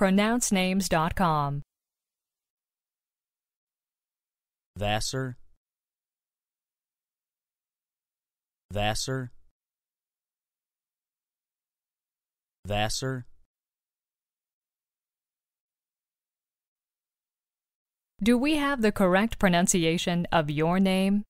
pronouncenames.com. Vassar Vassar Vassar Do we have the correct pronunciation of your name?